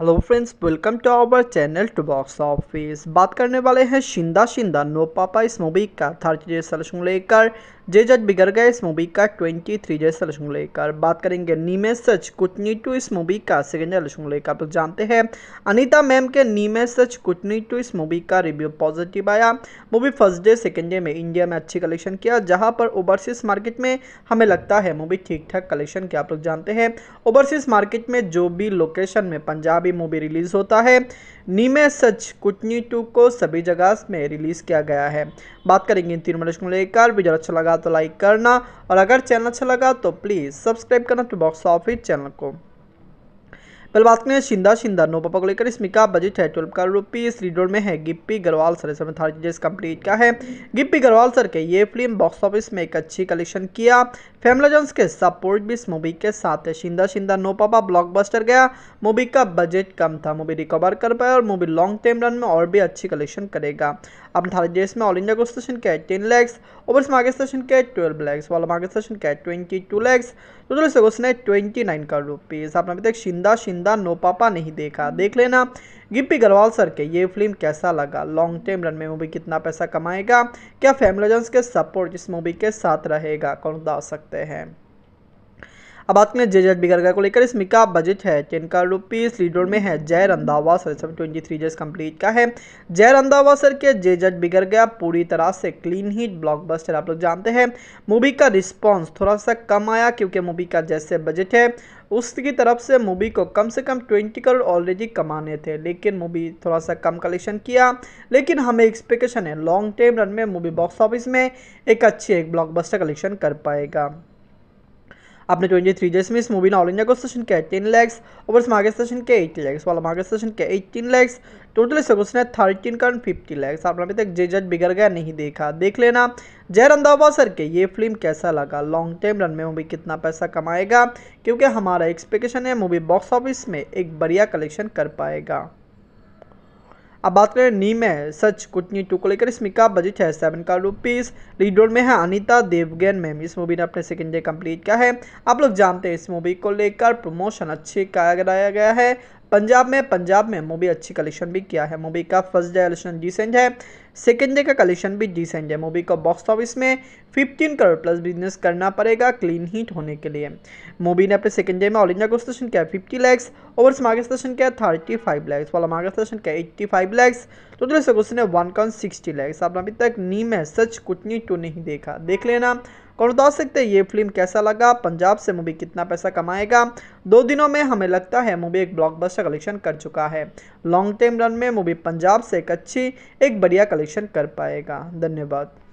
hello friends welcome to our channel to box office बात करने वाले हैं शिंदा शिंदा नो पापा इस मूवी का डेज सल लेकर जे जज बिगड़ गए इस मूवी का ट्वेंटी थ्री जे लक्ष्मण लेकर बात करेंगे नीमे सच कुटनी टू इस मूवी का सेकेंड लक्ष्मण लेकर आप लोग जानते हैं अनीता मैम के नीमे सच कुटनी टू इस मूवी का रिव्यू पॉजिटिव आया movie first day second day में इंडिया में अच्छी कलेक्शन किया जहाँ पर ओवरसीज मार्केट में हमें लगता है मूवी ठीक ठाक कलेक्शन किया आप लोग जानते हैं ओवरसीज मार्केट में जो भी लोकेशन में पंजाबी मूवी रिलीज होता है नीमे सच कुटनी टू को सभी जगह में रिलीज किया गया है बात करेंगे इन तीन मलश को लेकर वीडियो अच्छा लगा लगा तो लाइक करना और अगर चैनल अच्छा लगा तो प्लीज़ सब्सक्राइब करना टू बॉक्स ऑफिस चैनल को पहले बात करें शिंदा शिंदा नो पापा को लेकर इसमें का बजट है ट्वेल्व करोड़ रुपीज लीडोर में है गिप्पी गरवाल सर इसमें थर्ड चीज कंप्लीट का है गिप्पी गरवाल सर के ये फिल्म बॉक्स ऑफिस में एक अच्छी कलेक्शन किया फैमिला जॉन्स के सपोर्ट भी इस मूवी के साथ है Shinda Shinda no papa blockbuster गया मूवी का बजट कम था मूवी रिकवर कर पाया और मूवी लॉन्ग टर्म रन में और भी अच्छी कलेक्शन करेगा अब थर्ड देश में ऑल इंडिया को स्टेशन के ten lakhs over market station के ट्वेल्व लैक्स वाला मार्केट स्टेशन के twenty two lakhs total twenty nine crore rupees आपने अभी तक शिंदा शिंदा जिंदा नो पापा नहीं देखा देख लेना गिप्पी गरवाल सर के ये फिल्म कैसा लगा लॉन्ग टर्म रन में मूवी कितना पैसा कमाएगा क्या फैमिलोजन्स के सपोर्ट इस मूवी के साथ रहेगा कौन बता सकते हैं अब बात करें जे जेड बिगरगर को लेकर इसमें का बजट है का रुपीज लीडर में है जय रंधावा सर सब ट्वेंटी थ्री डेज कंप्लीट का है जय रंधावा सर के जे जेड बिगर गया पूरी तरह से क्लीन हिट ब्लॉकबस्टर आप लोग जानते हैं मूवी का रिस्पॉन्स थोड़ा सा कम आया क्योंकि मूवी का जैसे बजट है उसकी तरफ से मूवी को कम से कम ट्वेंटी करोड़ ऑलरेडी कमाने थे लेकिन मूवी थोड़ा सा कम कलेक्शन किया लेकिन हमें एक्सपेक्टेशन है लॉन्ग टर्म रन में मूवी बॉक्स ऑफिस में एक अच्छी एक ब्लॉकबस्टर कलेक्शन कर पाएगा अपने ट्वेंटी थ्री डेज में इस मूवी ने ऑल इंडिया को सेशन के टेन लैक्स और इस मार्केट सेशन के एट लैक्स वाला मार्केट सेशन के एटीन लैक्स टोटल इस क्वेश्चन है थर्टीन का फिफ्टी लैक्स आपने अभी तक जे जज बिगड़ गया नहीं देखा देख लेना जय रंधावा सर के ये फिल्म कैसा लगा लॉन्ग टर्म रन में मूवी कितना पैसा कमाएगा क्योंकि हमारा एक्सपेक्टेशन है मूवी बॉक्स ऑफिस में एक बढ़िया कलेक्शन कर पाएगा अब बात करें नी में सच कुछ टू को लेकर इस का बजट है सेवन का रुपीज़ लीड रोल में है अनिता देवगन मैम इस मूवी ने अपने सेकंड डे कंप्लीट किया है आप लोग जानते हैं इस मूवी को लेकर प्रमोशन अच्छे कराया गया है पंजाब में पंजाब में मूवी अच्छी कलेक्शन भी किया है मूवी का फर्स्ट डे कलेक्शन डिसेंट है सेकेंड डे का कलेक्शन भी डिसेंट है मूवी का बॉक्स ऑफिस में 15 करोड़ प्लस बिजनेस करना पड़ेगा क्लीन हीट होने के लिए मूवी ने अपने सेकेंड डे में ऑल इंडिया को किया fifty lakhs overseas market station किया थर्टी फाइव लैक्स वाला मार्ग स्टेशन किया एट्टी फाइव लैक्स टोटल से क्वेश्चन है वन कॉन सिक्सटी लैक्स आपने अभी तक नीम है सच कुछ नहीं तो नहीं देखा देख लेना और बता सकते हैं ये फिल्म कैसा लगा पंजाब से मूवी कितना पैसा कमाएगा दो दिनों में हमें लगता है मूवी एक ब्लॉकबस्टर कलेक्शन कर चुका है लॉन्ग टर्म रन में मूवी पंजाब से एक अच्छी एक बढ़िया कलेक्शन कर पाएगा धन्यवाद